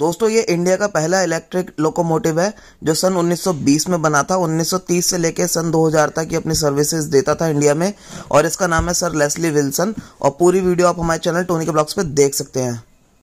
दोस्तों ये इंडिया का पहला इलेक्ट्रिक लोकोमोटिव है जो सन 1920 में बना था 1930 से लेकर सन 2000 तक ये अपनी सर्विसेज देता था इंडिया में और इसका नाम है सर लेस्ली विल्सन और पूरी वीडियो आप हमारे चैनल टोनी के ब्लॉग्स पे देख सकते हैं